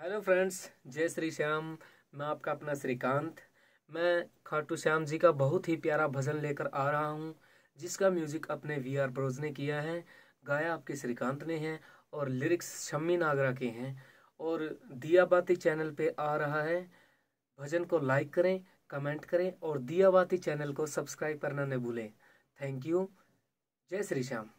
hello friends जय श्री श्याम मैं आपका अपना श्रीकांत मैं खाटू श्याम जी का बहुत ही प्यारा भजन लेकर आ रहा हूँ जिसका म्यूजिक अपने वी आर ब्रोज ने किया है गाया आपके श्रीकांत ने है और लिरिक्स शम्मी नागरा के हैं और दिया बाती चैनल पे आ रहा है भजन को लाइक करें कमेंट करें और दियाबाती चैनल को सब्सक्राइब करना न भूलें थैंक यू जय श्री श्याम